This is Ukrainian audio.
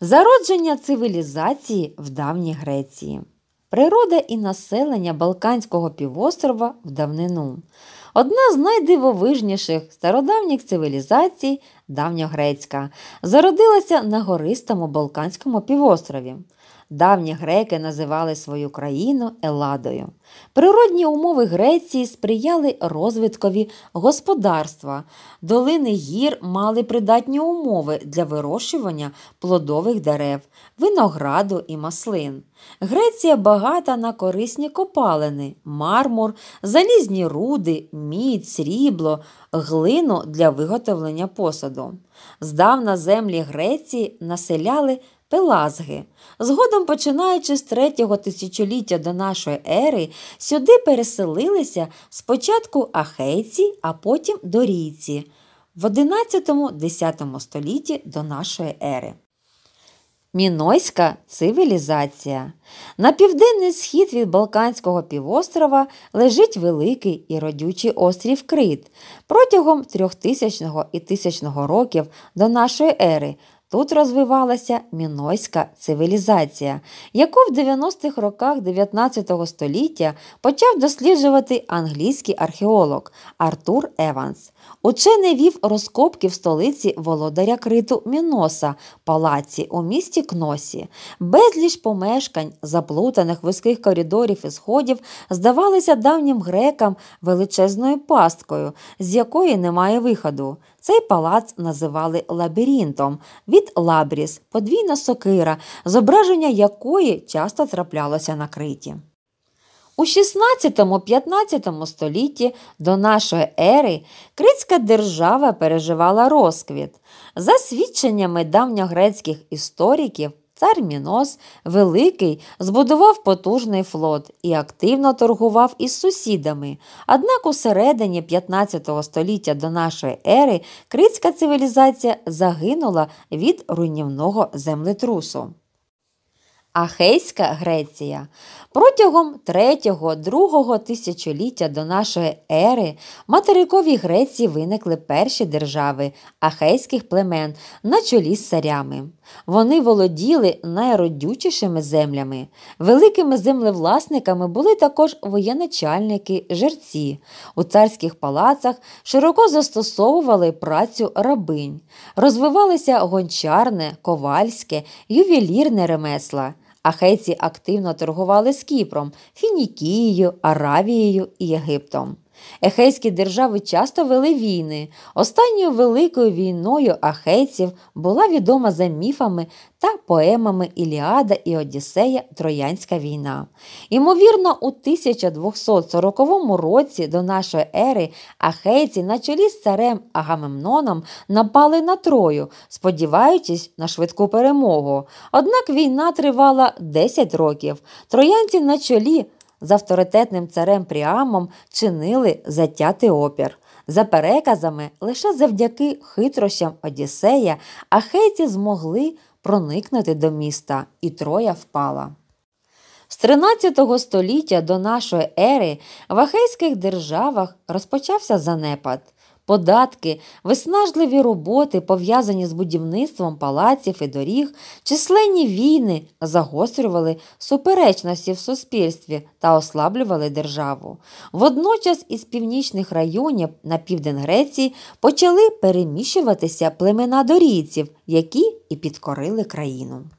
Зародження цивілізації в давній Греції. Природа і населення Балканського півострова в давнину. Одна з найдивовижніших стародавніх цивілізацій давньогрецька, зародилася на гористому Балканському півострові. Давні греки називали свою країну Еладою. Природні умови Греції сприяли розвиткові господарства, долини гір мали придатні умови для вирощування плодових дерев, винограду і маслин. Греція багата на корисні копалини, мармур, залізні руди, мідь, срібло, глину для виготовлення посаду. Здавна землі Греції населяли пелазги. Згодом, починаючи з третього тисячоліття до нашої ери, сюди переселилися спочатку ахейці, а потім дорійці в 11-10 столітті до нашої ери. Мінойська цивілізація. На південний схід від Балканського півострова лежить великий і родючий острів Крит. Протягом 3000 і 1000 років до нашої ери Тут розвивалася мінойська цивілізація, яку в 90-х роках 19 століття почав досліджувати англійський археолог Артур Еванс. Учений вів розкопки в столиці володаря криту Міноса, палаці у місті Кносі. Безліч помешкань, заплутаних вузьких коридорів і сходів, здавалися давнім грекам величезною пасткою, з якої немає виходу. Цей палац називали лабіринтом від лабріс, подвійна сокира, зображення якої часто траплялося на криті. У 16-15 столітті до нашої ери Критська держава переживала розквіт. За свідченнями давньогрецьких істориків, Цар Мінос Великий збудував потужний флот і активно торгував із сусідами. Однак у середині 15 століття до нашої ери критська цивілізація загинула від руйнівного землетрусу. Ахейська Греція. Протягом 3-2 тисячоліття до нашої ери материкові Греції виникли перші держави ахейських племен на чолі з царями. Вони володіли найродючішими землями. Великими землевласниками були також воєначальники, жерці. У царських палацах широко застосовували працю рабинь, розвивалися гончарне, ковальське, ювелірне ремесла. Ахейці активно торгували з Кіпром, Фінікією, Аравією і Єгиптом. Ехейські держави часто вели війни. Останньою великою війною ахейців була відома за міфами та поемами Іліада і Одіссея Троянська війна. Імовірно, у 1240 році до нашої ери ахейці на чолі з царем Агамемноном напали на Трою, сподіваючись на швидку перемогу. Однак війна тривала 10 років. Троянці на чолі з авторитетним царем Пріамом чинили затяти опір. За переказами, лише завдяки хитрощам Одіссея ахейці змогли проникнути до міста, і Троя впала. З 13 століття до нашої ери в Ахейських державах розпочався занепад податки, виснажливі роботи, пов'язані з будівництвом палаців і доріг, численні війни загострювали суперечності в суспільстві та ослаблювали державу. Водночас із північних районів на південь Греції почали переміщуватися племена дорійців, які і підкорили країну.